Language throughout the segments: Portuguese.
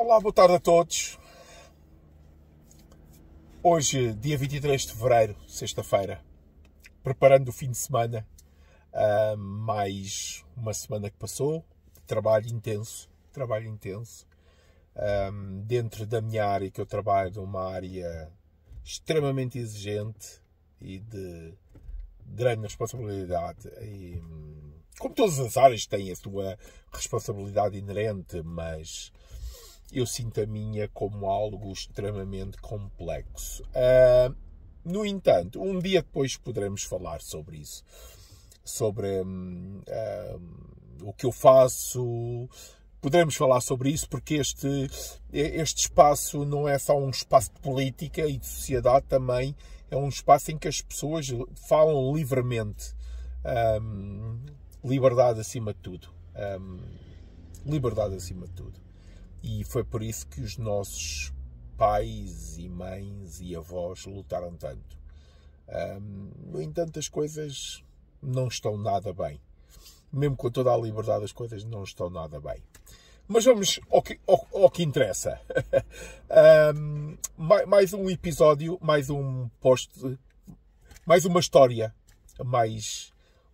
Olá, boa tarde a todos. Hoje, dia 23 de fevereiro, sexta-feira, preparando o fim de semana, uh, mais uma semana que passou, trabalho intenso, trabalho intenso. Um, ah, dentro da minha área que eu trabalho, uma área extremamente exigente e de grande responsabilidade. E, hum, como todas as áreas têm a sua responsabilidade inerente, mas eu sinto a minha como algo extremamente complexo. Uh, no entanto, um dia depois poderemos falar sobre isso. Sobre um, um, ah, o que eu faço. Poderemos falar sobre isso porque este, este espaço não é só um espaço de política e de sociedade também. É um espaço em que as pessoas falam livremente. Um, liberdade acima de tudo. Hum, liberdade acima de tudo. E foi por isso que os nossos pais e mães e avós lutaram tanto. Um, no entanto, as coisas não estão nada bem. Mesmo com toda a liberdade, as coisas não estão nada bem. Mas vamos ao que, ao, ao que interessa. um, mais, mais, um episódio, mais um post, mais uma história, mais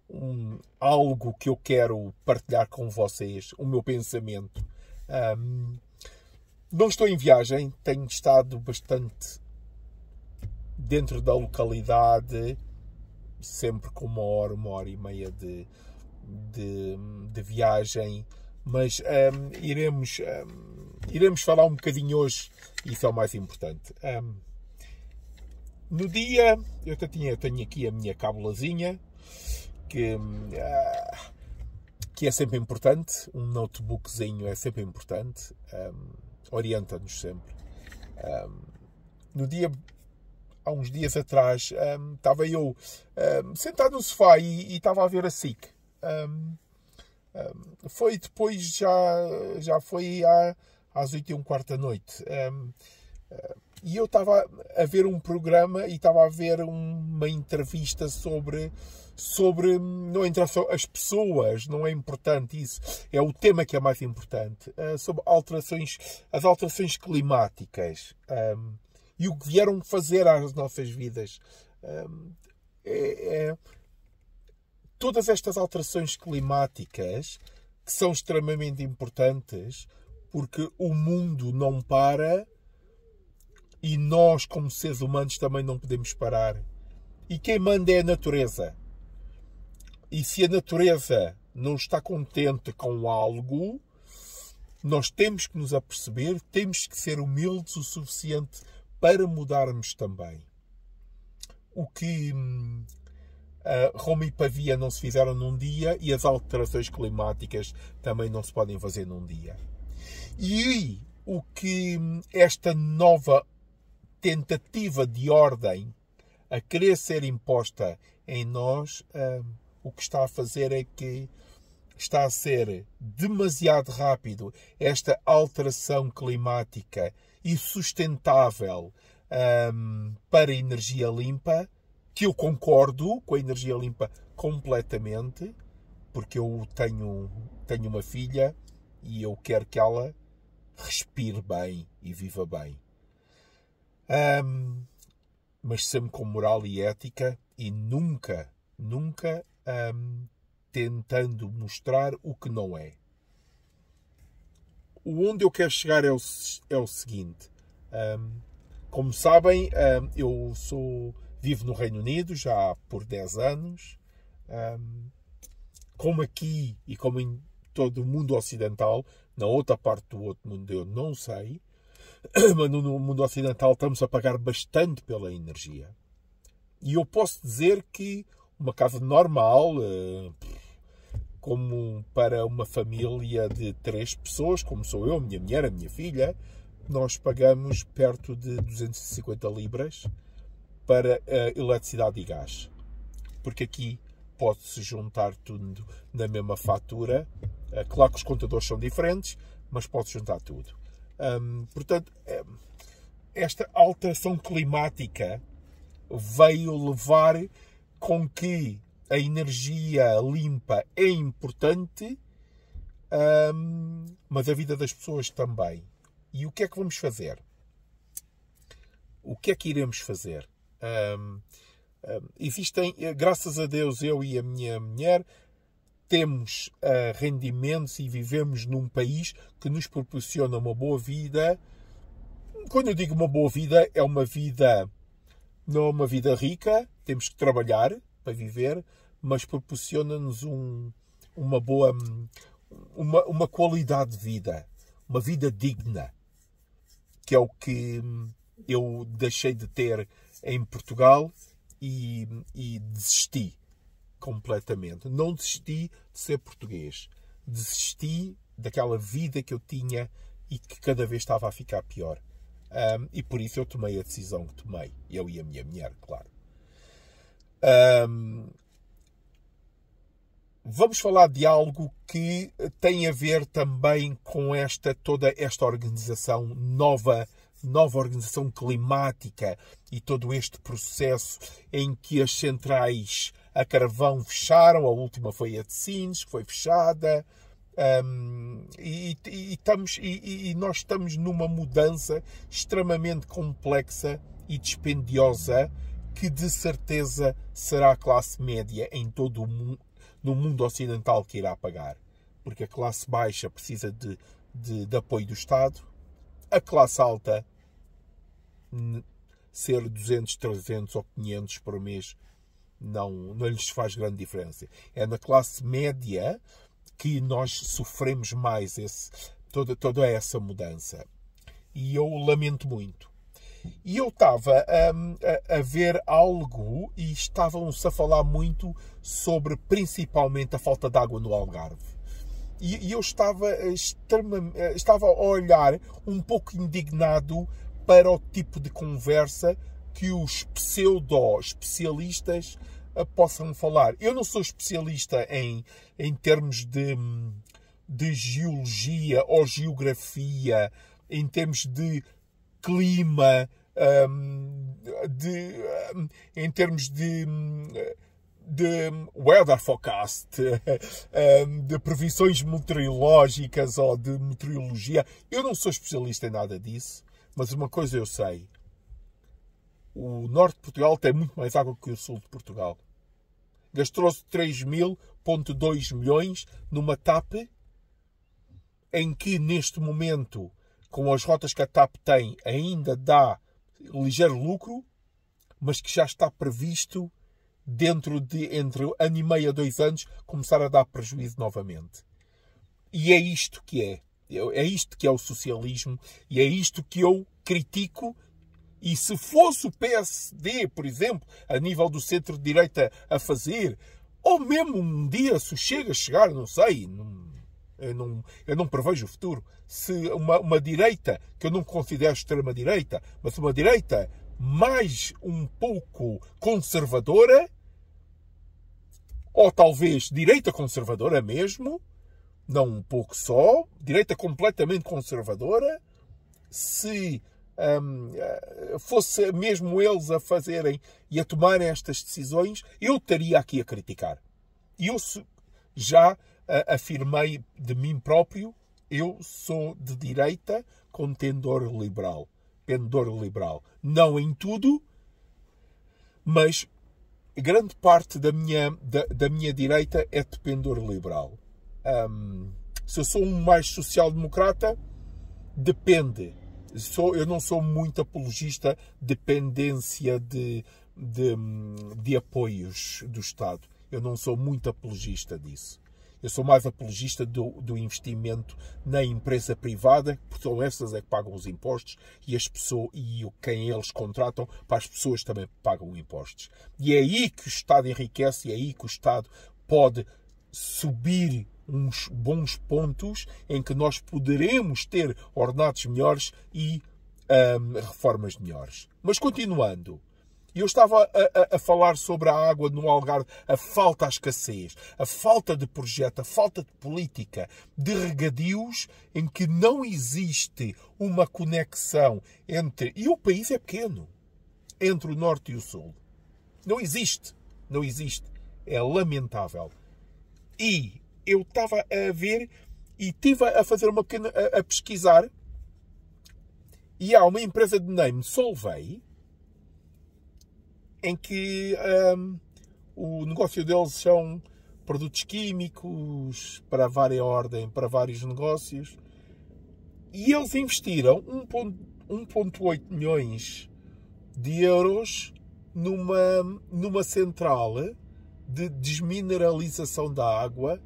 um, algo que eu quero partilhar com vocês, o meu pensamento um, não estou em viagem, tenho estado bastante dentro da localidade, sempre com uma hora, uma hora e meia de, de, de viagem, mas um, iremos, um, iremos falar um bocadinho hoje, isso é o mais importante. Um, no dia, eu tenho, tenho aqui a minha cabulazinha, que uh, que é sempre importante, um notebookzinho é sempre importante, um, orienta-nos sempre. Um, no dia, há uns dias atrás, um, estava eu sentado no sofá e, estava a ver a SIC. foi depois, já, já foi à, às 8 e um quarto da noite. e eu estava a ver um programa e estava a ver uma entrevista sobre sobre. Hum, não interessa as pessoas, não é importante isso. É o tema que é mais importante. Uh, sobre alterações, as alterações climáticas um, e o que vieram fazer às nossas vidas. Um, é, é, todas estas alterações climáticas que são extremamente importantes porque o mundo não para e nós, como seres humanos, também não podemos parar. E quem manda é a natureza. E se a natureza não está contente com algo, nós temos que nos aperceber, temos que ser humildes o suficiente para mudarmos também. O que hum, Roma e Pavia não se fizeram num dia e as alterações climáticas também não se podem fazer num dia. E o que hum, esta nova tentativa de ordem a querer ser imposta em nós. Hum, o que está a fazer é que está a ser demasiado rápido esta alteração climática e sustentável um, para energia limpa, que eu concordo com a energia limpa completamente, porque eu tenho, tenho uma filha e eu quero que ela respire bem e viva bem. Um, mas sempre com moral e ética e nunca, nunca um, tentando mostrar o que não é. O onde eu quero chegar é o, é o seguinte. Um, como sabem, um, eu sou vivo no Reino Unido já por 10 anos. como aqui e como em todo o mundo ocidental, na outra parte do outro mundo eu não sei, mas no mundo ocidental estamos a pagar bastante pela energia. E eu posso dizer que uma casa normal, eh, como para uma família de três pessoas, como sou eu, a minha mulher, a minha filha, nós pagamos perto de 250 libras para eh, eletricidade e gás. Porque aqui pode-se juntar tudo na mesma fatura. Eh, claro que os contadores são diferentes, mas pode juntar tudo. portanto, esta alteração climática veio levar com que a energia limpa é importante, hum, mas a vida das pessoas também. E o que é que vamos fazer? O que é que iremos fazer? Hum, hum, existem, eh, graças a Deus, eu e a minha mulher temos uh, rendimentos e vivemos num país que nos proporciona uma boa vida. Quando eu digo uma boa vida, é uma vida, não é uma vida rica, temos que trabalhar para viver, mas proporciona-nos um, uma boa, uma, uma qualidade de vida, uma vida digna, que é o que eu deixei de ter em Portugal e, e desisti completamente. Não desisti de ser português, desisti daquela vida que eu tinha e que cada vez estava a ficar pior. Um, e por isso eu tomei a decisão que tomei, eu e a minha mulher, claro. Um, vamos falar de algo que tem a ver também com esta toda esta organização nova nova organização climática e todo este processo em que as centrais a carvão fecharam, a última foi a de Sines, que foi fechada, um, e, e, e, estamos, e, nós estamos numa mudança extremamente complexa e dispendiosa que de certeza será a classe média em todo o mundo, no mundo ocidental que irá pagar. Porque a classe baixa precisa de, de, de apoio do Estado, a classe alta ser 200, 300 ou 500 por mês não, não lhes faz grande diferença. É na classe média que nós sofremos mais esse, toda, toda essa mudança. E eu lamento muito e eu estava hum, a, a, ver algo e estavam-se a falar muito sobre principalmente a falta de água no Algarve. E, e eu estava, eh, extrema, eh, estava a olhar um pouco indignado para o tipo de conversa que os pseudo-especialistas eh, possam falar. Eu não sou especialista em, em termos de, hum, de geologia ou geografia, em termos de clima, um, de, um, em termos de, hum, de weather forecast, hum, de previsões meteorológicas ou de meteorologia. Eu não sou especialista em nada disso, mas uma coisa eu sei. O norte de Portugal tem muito mais água que o sul de Portugal. Gastou-se 3.2 milhões numa TAP em que neste momento com as rotas que a TAP tem, ainda dá ligeiro lucro, mas que já está previsto dentro de entre ano e meio a dois anos começar a dar prejuízo novamente. E é isto que é. É isto que é o socialismo e é isto que eu critico. E se fosse o PSD, por exemplo, a nível do centro-direita a fazer, ou mesmo um dia se chega a chegar, não sei, eu não, eu não prevejo o futuro. Se uma, uma direita, que eu não considero extrema-direita, mas uma direita mais um pouco conservadora, ou talvez direita conservadora mesmo, não um pouco só, direita completamente conservadora, se um, eh, fosse mesmo eles a fazerem e a tomarem estas decisões, eu estaria aqui a criticar. Eu já afirmei de mim próprio: eu sou de direita, contendor liberal, pendor liberal. Não em tudo, mas grande parte da minha, da, da minha direita é de pendor liberal. Um, se eu sou um mais social-democrata, depende. Sou, eu não sou muito apologista de dependência de, de, de apoios do Estado. Eu não sou muito apologista disso. Eu sou mais apologista do, do investimento na empresa privada, porque são essas é que pagam os impostos e as pessoas e quem eles contratam para as pessoas também pagam impostos. E é aí que o Estado enriquece, e é aí que o Estado pode subir uns bons pontos em que nós poderemos ter ordenados melhores e hum, reformas melhores. Mas continuando, e eu estava a, a, a, falar sobre a água no Algarve, a falta, à escassez, a falta de projeto, a falta de política, de regadios em que não existe uma conexão entre. E o país é pequeno entre o norte e o sul. Não existe. Não existe. É lamentável. E eu estava a ver e estive a fazer uma pequena. a, a pesquisar. E há uma empresa de name Solvay em que um, ehm, o negócio deles são produtos químicos para várias ordem, para vários negócios. E eles investiram 1.8 milhões de euros numa, numa central de desmineralização da água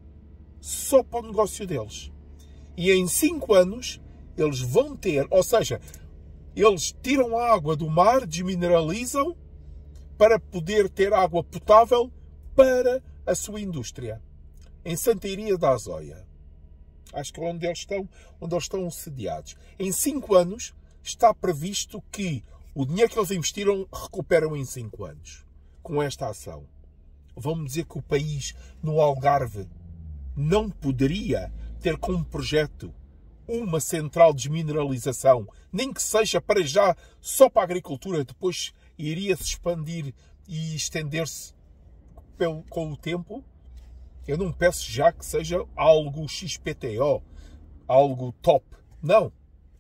só para o negócio deles. E em 5 anos eles vão ter, ou seja, eles tiram a água do mar, desmineralizam para poder ter água potável para a sua indústria, em Santa Iria da Azóia. Acho que é onde eles estão, onde eles estão sediados. Em cinco anos está previsto que o dinheiro que eles investiram recuperam em cinco anos com esta ação. Vamos dizer que o país no Algarve não poderia ter como projeto uma central de desmineralização, nem que seja para já só para a agricultura, depois iria se expandir e estender-se com o tempo. Eu não peço já que seja algo XPTO, algo top. Não.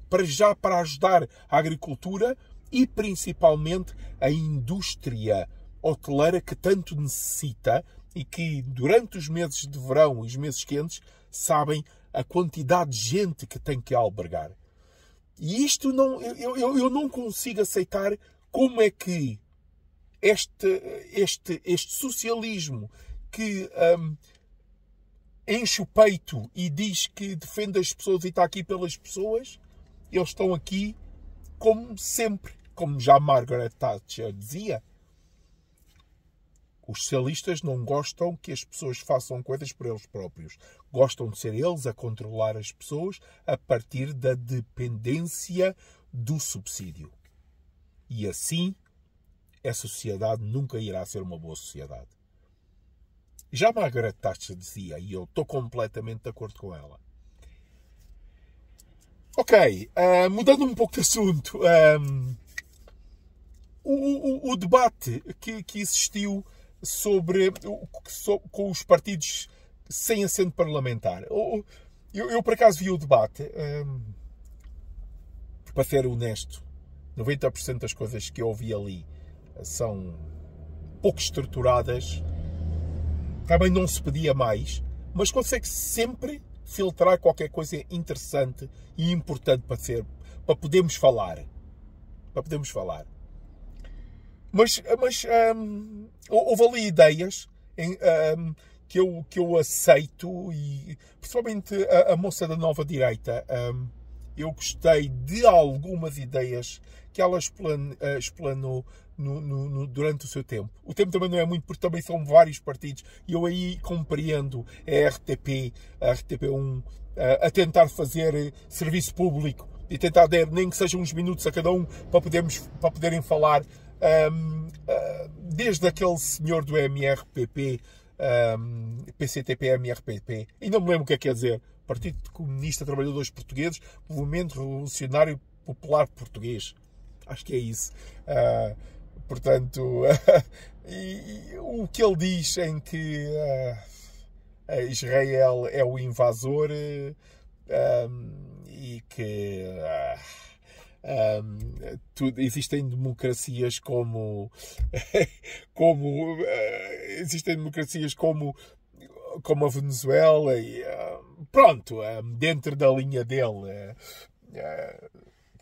Para já para ajudar a agricultura e principalmente a indústria hoteleira que tanto necessita e que durante os meses de verão e os meses quentes sabem a quantidade de gente que tem que albergar. E isto não, eu, eu, eu não consigo aceitar como é que este, este, este socialismo que um, enche o peito e diz que defende as pessoas e está aqui pelas pessoas, eles estão aqui como sempre, como já Margaret Thatcher dizia. Os socialistas não gostam que as pessoas façam coisas por eles próprios. Gostam de ser eles a controlar as pessoas a partir da dependência do subsídio. E assim, a sociedade nunca irá ser uma boa sociedade. Já Margaret Thatcher dizia, e eu estou completamente de acordo com ela. Ok, uh, mudando um pouco de assunto, um, eh, o, o, o, debate que, que existiu sobre, com os partidos sem assento parlamentar. Eu, eu, eu por acaso vi o debate, um, eh, para ser honesto, 90% das coisas que eu ouvi ali eh, são pouco estruturadas, também não se pedia mais, mas consegue sempre filtrar qualquer coisa interessante e importante para ser, para podermos falar, para podermos falar. Mas, eh, mas hum, houve ali ideias em, hum, que, eu, que eu aceito e principalmente a, a moça da nova direita. Hum, eu gostei de algumas ideias que ela eh, explanou, no, no, no, durante o seu tempo. O tempo também não é muito, porque também são vários partidos, e eu aí compreendo a RTP, a RTP1, eh, a tentar fazer eh, serviço público e tentar dar nem que sejam uns minutos a cada um para, podermos, para poderem falar. Um, ehm, uh, desde aquele senhor do MRPP, um, ehm, PCTP, MRPP, e não me lembro o que é que quer dizer, Partido Comunista Trabalhadores Portugueses, Movimento Revolucionário Popular Português. Acho que é isso. Uh, portanto, uh, e, o que ele diz em que uh, Israel é o invasor um, ah, e que. Um, tudo, existem democracias como como existem democracias como como a Venezuela e pronto dentro da linha dele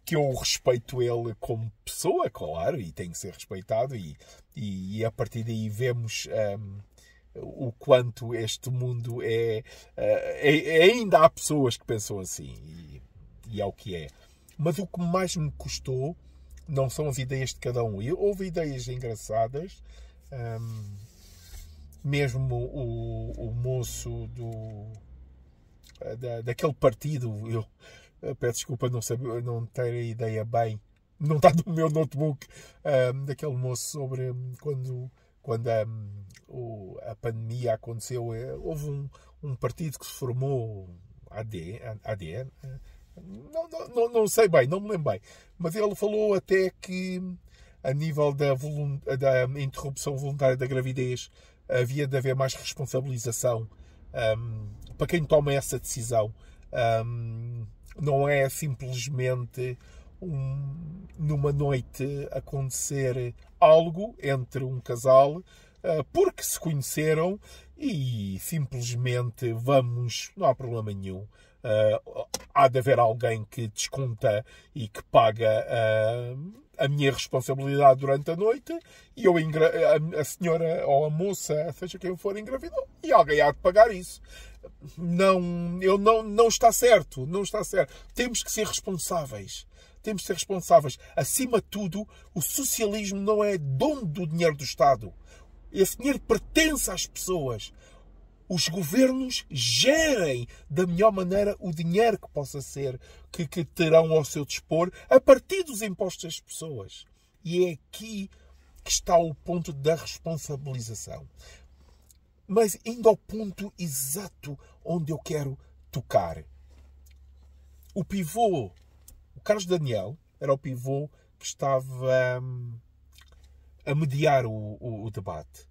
que eu respeito ele como pessoa, claro, e tem que ser respeitado, e, e, e a partir daí vemos. Um, o quanto este mundo é, eh, é, é, Ainda há pessoas que pensam assim, e, e é o que é. Mas o que mais me custou não são as ideias de cada um. E houve ideias engraçadas, um, mesmo o, o moço do, eh, da, daquele partido, eu, eh, peço desculpa não, saber, não ter a ideia bem, não está no meu notebook, um, ehm, daquele moço sobre hum, quando, quando a, hum, o, a pandemia aconteceu. Eh, houve um, um partido que se formou, AD, eh, não, não, não sei bem, não me lembro bem, mas ele falou até que hum, a nível da, da interrupção voluntária da gravidez havia de haver mais responsabilização um, para quem toma essa decisão. Um, não é simplesmente um, numa noite acontecer algo entre um casal eh, porque se conheceram e simplesmente vamos, não há problema nenhum. Uh, há de haver alguém que desconta e que paga uh, a minha responsabilidade durante a noite e eu a, a, senhora ou a moça, seja quem for, engravidou e alguém há de pagar isso não, eu não, não está certo, não está certo. Temos que ser responsáveis. Temos que ser responsáveis. Acima de tudo, o socialismo não é dono do dinheiro do Estado. Esse dinheiro pertence às pessoas. Os governos gerem da melhor maneira o dinheiro que possa ser, que, que terão ao seu dispor, a partir dos impostos das pessoas. E é aqui que está o ponto da responsabilização mas indo ao ponto exato onde eu quero tocar. O pivô, o Carlos Daniel, era o pivô que estava hum, a mediar o, o, o debate.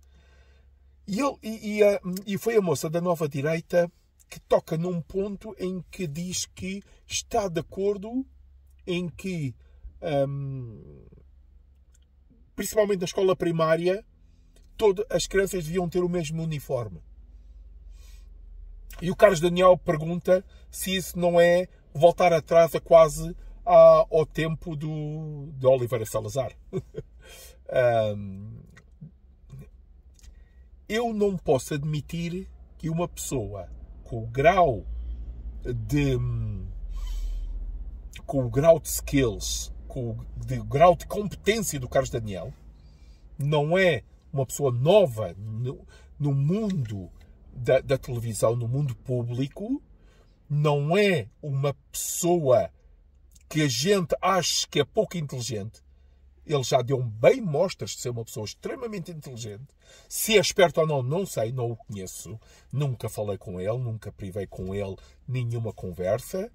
E, ele, e, e, a, hum, e foi a moça da nova direita que toca num ponto em que diz que está de acordo em que, hum, principalmente na escola primária, todas as crianças deviam ter o mesmo uniforme. E o Carlos Daniel pergunta se isso não é voltar atrás a quase a, ao tempo do, de Oliveira Salazar. um, eu não posso admitir que uma pessoa com o grau de com o grau de skills, com o de grau de competência do Carlos Daniel, não é uma pessoa nova no, no mundo da, da, televisão, no mundo público, não é uma pessoa que a gente acha que é pouco inteligente. Ele já deu bem mostras de ser uma pessoa extremamente inteligente. Se é esperto ou não, não sei, não o conheço. Nunca falei com ele, nunca privei com ele nenhuma conversa.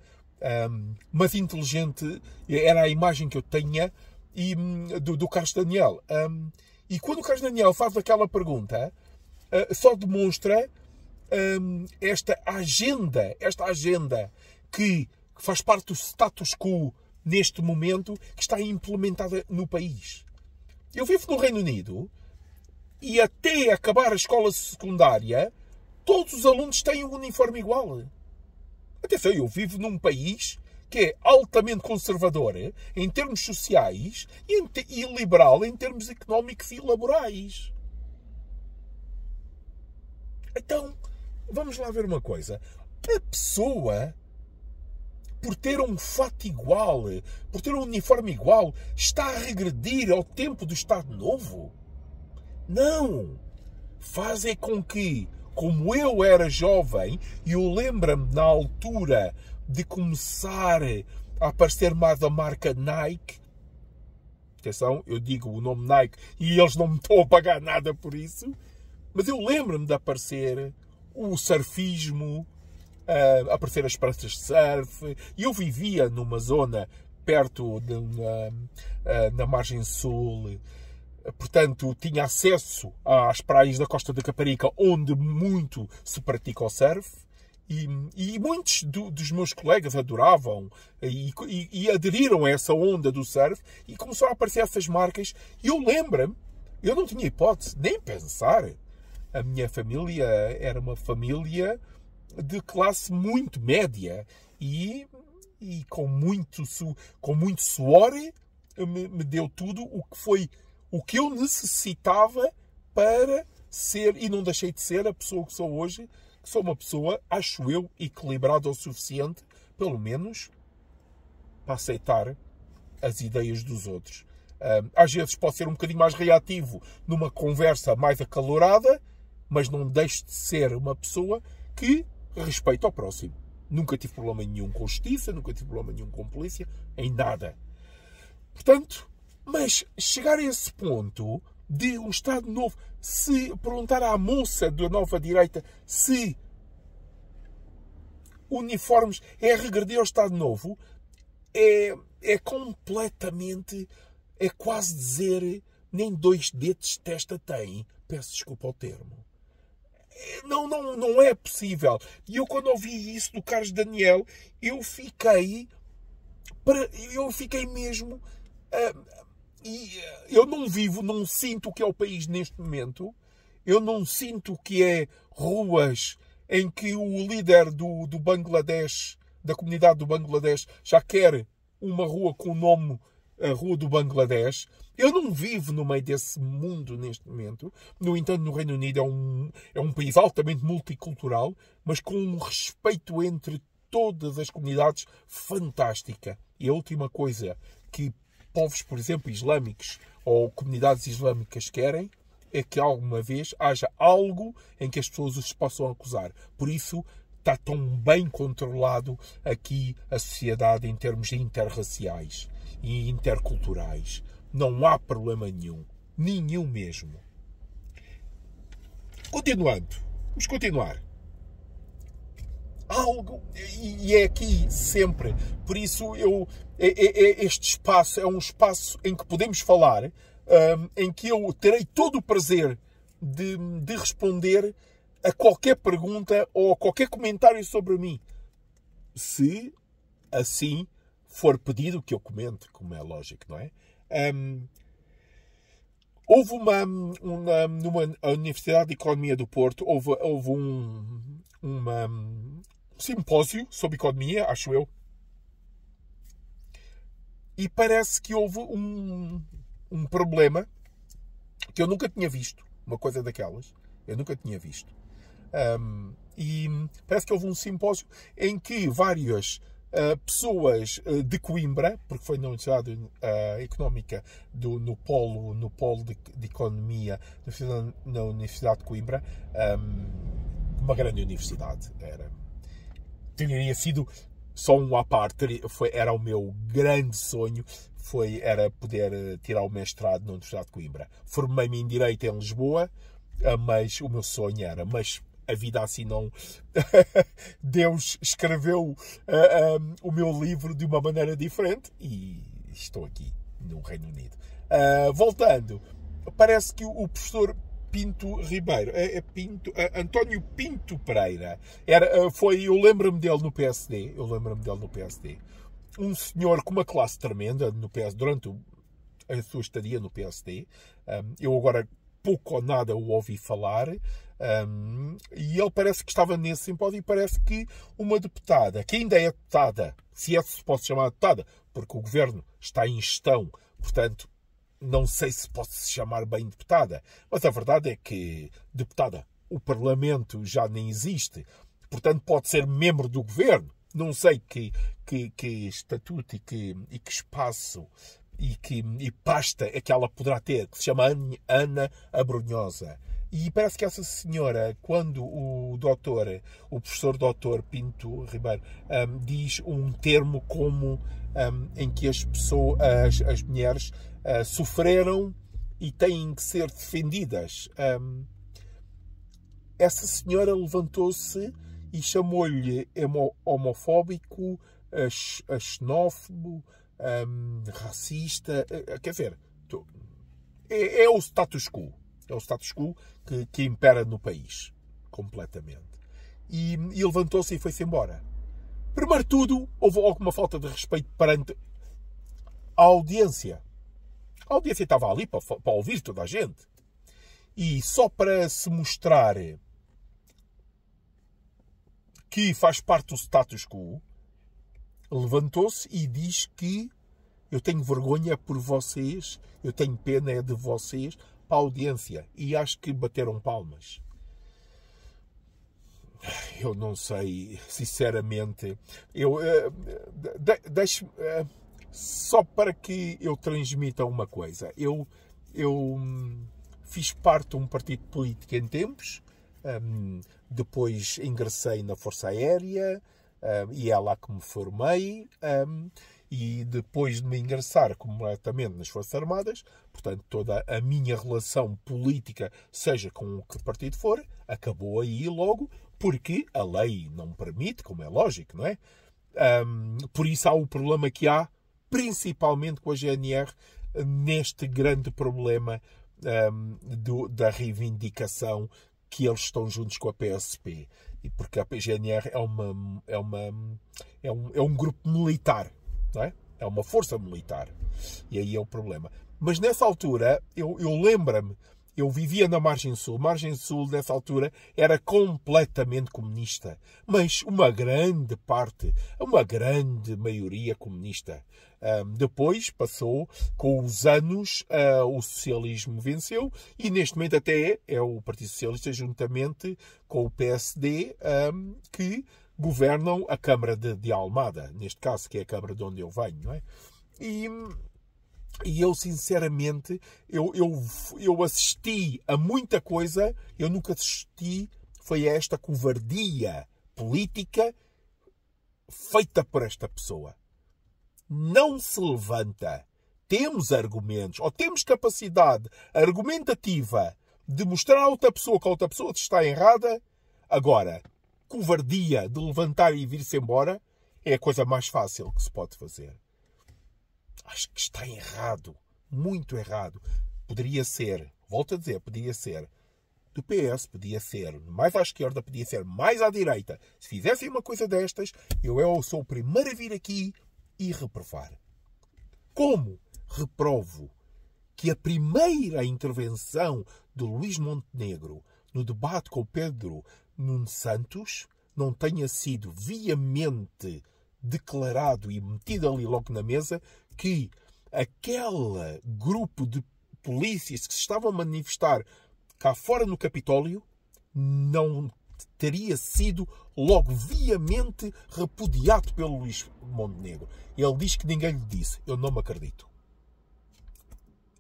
Um, mas inteligente era a imagem que eu tinha e, hum, do, do Carlos Daniel. Um, e quando o Carlos Daniel faz aquela pergunta, uh, só demonstra um, ehm, esta agenda, esta agenda que faz parte do status quo neste momento, que está implementada no país. Eu vivo no Reino Unido e até acabar a escola secundária, todos os alunos têm um uniforme igual. Atenção, eu vivo num país que é altamente conservadora em termos sociais e, e liberal em termos económicos e laborais. Então, vamos lá ver uma coisa. A pessoa, por ter um fato igual, por ter um uniforme igual, está a regredir ao tempo do Estado Novo? Não! Fazem é com que, como eu era jovem, e eu lembro-me na altura de começar a aparecer mais a marca Nike. Atenção, eu digo o nome Nike e eles não me estão a pagar nada por isso. Mas eu lembro-me de aparecer o surfismo, eh, aparecer as pranchas de surf. E eu vivia numa zona perto de, na, eh, na margem sul, portanto tinha acesso às praias da Costa da Caparica, onde muito se pratica o surf. E, e muitos do, dos meus colegas adoravam e, e, e, aderiram a essa onda do surf e começaram a aparecer essas marcas. E eu lembro-me, eu não tinha hipótese, nem pensar. A minha família era uma família de classe muito média e, e com, muito, com muito suor me, me deu tudo o que foi o que eu necessitava para ser e não deixei de ser a pessoa que sou hoje que sou uma pessoa, acho eu, equilibrada o suficiente, pelo menos, para aceitar as ideias dos outros. Às vezes posso ser um bocadinho mais reativo numa conversa mais acalorada, mas não deixo de ser uma pessoa que respeita o próximo. Nunca tive problema nenhum com justiça, nunca tive problema nenhum com polícia, em nada. Portanto, mas chegar a esse ponto de um Estado novo. Se perguntar à moça da nova direita se uniformes é regredir ao Estado novo, é, é completamente, é quase dizer nem dois dedos testa tem. Peço desculpa ao termo. Não, não, não é possível. E eu quando ouvi isso do Carlos Daniel, eu fiquei, eu fiquei mesmo uh, e eh, eu não vivo, não sinto o que é o país neste momento, eu não sinto que é ruas em que o líder do, do Bangladesh, da comunidade do Bangladesh, já quer uma rua com o nome a eh, Rua do Bangladesh. Eu não vivo no meio desse mundo neste momento. No entanto, no Reino Unido é um, é um país altamente multicultural, mas com um respeito entre todas as comunidades fantástica. E a última coisa que povos, por exemplo, islâmicos ou comunidades islâmicas querem é que alguma vez haja algo em que as pessoas os possam acusar. Por isso, está tão bem controlado aqui a sociedade em termos interraciais e interculturais. Não há problema nenhum. Nenhum mesmo. Continuando. Vamos continuar algo, e é aqui sempre. Por isso, eu, é, é, é, este espaço é um espaço em que podemos falar, hum, em que eu terei todo o prazer de, de responder a qualquer pergunta ou a qualquer comentário sobre mim. Se assim for pedido que eu comente, como é lógico, não é? Um, houve uma, uma, numa Universidade de Economia do Porto, houve, houve um, uma, simpósio sobre economia, acho eu. E parece que houve um, um problema que eu nunca tinha visto, uma coisa daquelas, eu nunca tinha visto. Um, e parece que houve um simpósio em que várias uh, pessoas ah, de Coimbra, porque foi na Universidade uh, Económica do, no polo, no polo de, de Economia na Universidade, na Universidade de Coimbra, um, uma grande universidade, era teria sido só um à parte, foi, era o meu grande sonho, foi, era poder eh, tirar o mestrado na Universidade de Coimbra. Formei-me em Direito em Lisboa, eh, mas o meu sonho era, mas a vida assim não. Deus escreveu uh, eh, um, o meu livro de uma maneira diferente e estou aqui no Reino Unido. Uh, voltando, parece que o professor Pinto Ribeiro, é, é Pinto, é António Pinto Pereira. Era, eh, foi, eu lembro-me dele no PSD, eu lembro-me dele no PSD. Um senhor com uma classe tremenda no PSD durante o, a sua estadia no PSD. Um, eu agora pouco ou nada o ouvi falar. Um, e ele parece que estava nesse simpósio e parece que uma deputada, que ainda é deputada, se é se pode chamar deputada, porque o governo está em gestão, portanto, não sei se posso se chamar bem deputada, mas a verdade é que, deputada, o Parlamento já nem existe, portanto pode ser membro do governo. Não sei que, que, que estatuto e que, e que espaço e que e pasta é que ela poderá ter, que se chama Ana Abrunhosa. E parece que essa senhora, quando o doutor, o professor doutor Pinto Ribeiro, um, diz um termo como um, em que as pessoas, as, as mulheres, uh, sofreram e têm que ser defendidas. Um, essa senhora levantou-se e chamou-lhe homofóbico, xenófobo, hum, racista. Eh, quer dizer, é, é o status quo é o status quo que, que impera no país completamente. E, e levantou-se e foi-se embora. Primeiro tudo, houve alguma falta de respeito perante a audiência. A audiência estava ali para, para ouvir toda a gente. E só para se mostrar que faz parte do status quo, levantou-se e diz que eu tenho vergonha por vocês, eu tenho pena é de vocês, para a audiência e acho que bateram palmas. Eu não sei, sinceramente. Eu eh, de, deixo eh, só para que eu transmita uma coisa. Eu eu hum, fiz parte de um partido político em tempos, hum, depois ingressei na Força Aérea hum, e é lá que me formei e depois de me ingressar completamente nas Forças Armadas, portanto, toda a minha relação política, seja com que partido for, acabou aí logo, porque a lei não permite, como é lógico, não é? Um, por isso há o problema que há, principalmente com a GNR, neste grande problema um, do, da reivindicação que eles estão juntos com a PSP. E porque a PGNR é, uma, é, uma, é, um, é um grupo militar, não é? É uma força militar. E aí é o problema. Mas nessa altura, eu, eu lembro-me, eu vivia na Margem Sul. Margem Sul, nessa altura, era completamente comunista. Mas uma grande parte, uma grande maioria comunista. Um, depois passou, com os anos, uh, o socialismo venceu e neste momento até é, é o Partido Socialista, juntamente com o PSD, um, que governam a Câmara de, de Almada, neste caso, que é a Câmara de onde eu venho, não é? E, e eu, sinceramente, eu, eu, eu assisti a muita coisa, eu nunca assisti, foi a esta covardia política feita por esta pessoa. Não se levanta. Temos argumentos, ou temos capacidade argumentativa de mostrar a outra pessoa que a outra pessoa está errada. Agora, covardia de levantar e vir-se embora é a coisa mais fácil que se pode fazer. Acho que está errado, muito errado. Poderia ser, volto a dizer, poderia ser do PS, podia ser mais à esquerda, podia ser mais à direita. Se fizessem uma coisa destas, eu, eu é sou o primeiro a vir aqui e reprovar. Como reprovo que a primeira intervenção do Luís Montenegro no debate com o Pedro Nuno Santos não tenha sido viamente declarado e metido ali logo na mesa que aquele grupo de polícias que se estavam a manifestar cá fora no Capitólio não teria sido logo viamente repudiado pelo Luís Montenegro. Ele diz que ninguém lhe disse. Eu não me acredito.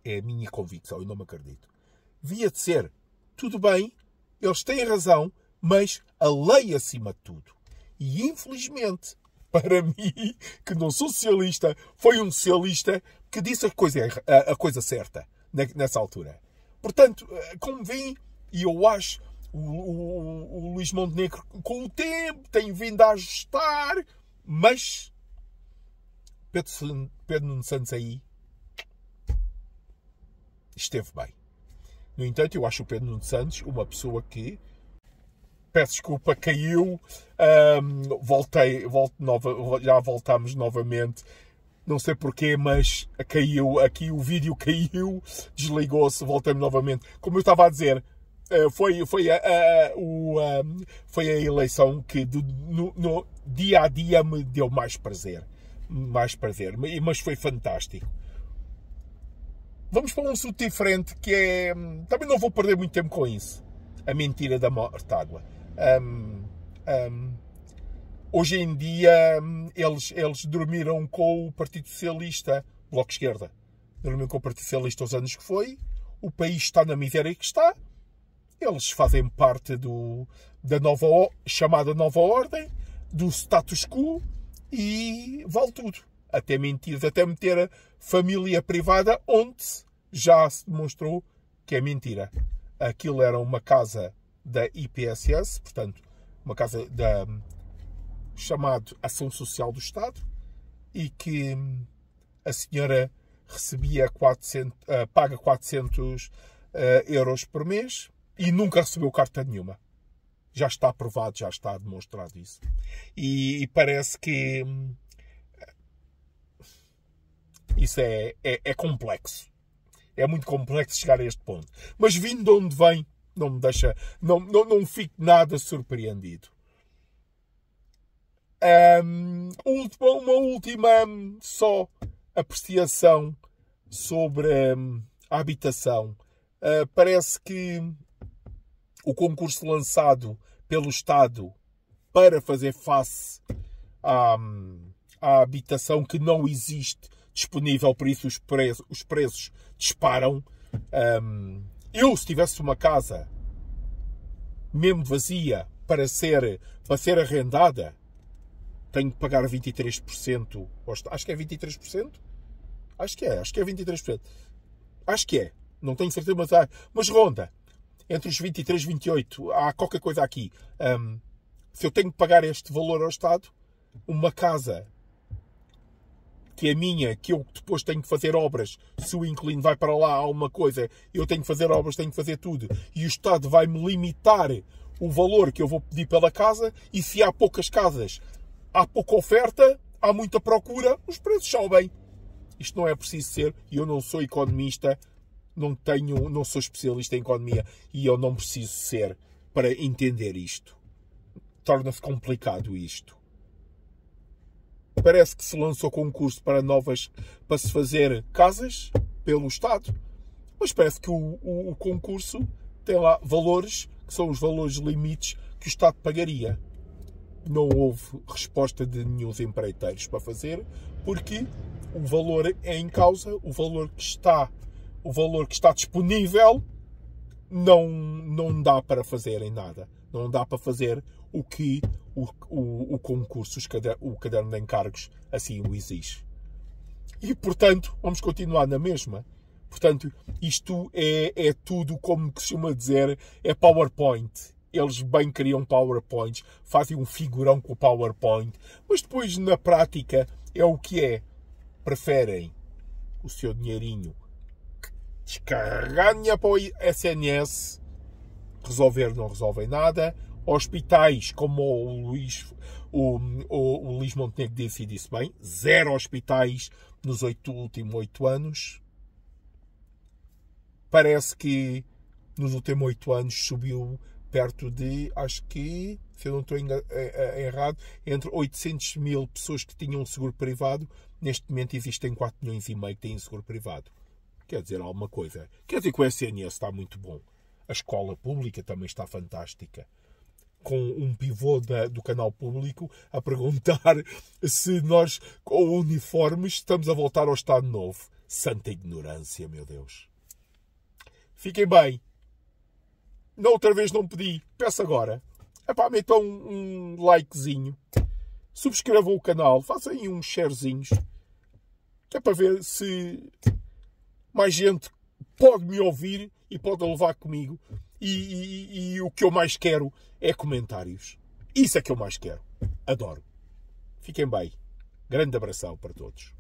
É a minha convicção, eu não me acredito. Via de ser, tudo bem, eles têm razão, mas a lei acima de tudo. E infelizmente, para mim, que não sou socialista, foi um socialista que disse a coisa, a, a coisa certa nessa altura. Portanto, eh, como vim, e eu acho o, o, o Luís Montenegro com o tempo tem vindo a ajustar, mas Pedro, Pedro Nuno Santos aí esteve bem. No entanto, eu acho o Pedro Nuno Santos uma pessoa que peço desculpa, caiu. Um, voltei, nova, já voltámos novamente. Não sei porquê, mas caiu aqui, o vídeo caiu, desligou-se, voltamos novamente. Como eu estava a dizer, eh, foi, foi, a, a, o, a, foi a eleição que do, no, no, dia a dia me deu mais prazer. Mais prazer, mas foi fantástico. Vamos para um assunto diferente que é. Hum, também não vou perder muito tempo com isso. A mentira da mortágua. Um, um, hoje em dia eles, eles dormiram com o Partido Socialista, Bloco Esquerda. Dormiram com o Partido Socialista os anos que foi. O país está na miséria que está. Eles fazem parte do, da nova, chamada nova ordem, do status quo e vale tudo. Até mentiras, até meter a família privada onde já se demonstrou que é mentira. Aquilo era uma casa da IPSS, portanto, uma casa da hum, chamado Ação Social do Estado, e que hum, a senhora recebia 400, uh, ah, paga 400 uh, ah, euros por mês e nunca recebeu carta nenhuma. Já está aprovado, já está demonstrado isso. E, e parece que hum, isso é, é, é complexo. É muito complexo chegar a este ponto. Mas vindo de onde vem não me deixa, não, não, não fico nada surpreendido. Um, uma última só apreciação sobre um, a habitação. Uh, parece que o concurso lançado pelo Estado para fazer face à, à habitação que não existe disponível, por isso os, preço, os preços disparam. Um, eu se tivesse uma casa mesmo vazia para ser, para ser arrendada, tenho que pagar 23%. Acho que é 23%? Acho que é, acho que é 23%. Acho que é. Não tenho certeza, mas, há, mas ronda. Entre os 23 e 28, há qualquer coisa aqui. Um, se eu tenho que pagar este valor ao Estado, uma casa que é minha, que eu depois tenho que fazer obras, se o inquilino vai para lá, há uma coisa, eu tenho que fazer obras, tenho que fazer tudo, e o Estado vai-me limitar o valor que eu vou pedir pela casa, e se há poucas casas, há pouca oferta, há muita procura, os preços sobem. Isto não é preciso ser, e eu não sou economista, não tenho, não sou especialista em economia, e eu não preciso ser para entender isto. Torna-se complicado isto parece que se lançou concurso para novas para se fazer casas pelo Estado, mas parece que o, o, o concurso tem lá valores que são os valores limites que o Estado pagaria. Não houve resposta de nenhum dos empreiteiros para fazer, porque o valor é em causa, o valor que está, o valor que está disponível não, não dá para fazerem nada. Não dá para fazer o que o, o, o concurso, cader, o caderno de encargos, assim o exige. E, portanto, vamos continuar na mesma. Portanto, isto é, é tudo, como costuma dizer, é PowerPoint. Eles bem criam powerpoint fazem um figurão com o PowerPoint, mas depois, na prática, é o que é. Preferem o seu dinheirinho descarregar para o SNS, resolver não resolvem nada, hospitais, como o Luís, o, o, o Luís Montenegro disse e disse bem, zero hospitais nos oito, últimos oito anos. Parece que nos últimos oito anos subiu perto de, acho que, se eu não estou é, é, é errado, entre 800 mil pessoas que tinham seguro privado, neste momento existem 4 milhões e meio que têm seguro privado. Quer dizer alguma coisa. Quer dizer que o SNS está muito bom. A escola pública também está fantástica com um pivô da, do canal público a perguntar se nós, com uniformes, estamos a voltar ao Estado Novo. Santa ignorância, meu Deus. Fiquem bem. Na outra vez não pedi, peço agora. Epá, metam um, um likezinho. Subscrevam o canal, façam uns sharezinhos. Que é para ver se mais gente pode me ouvir e pode levar comigo e, e, e o que eu mais quero é comentários. Isso é que eu mais quero. Adoro. Fiquem bem. Grande abração para todos.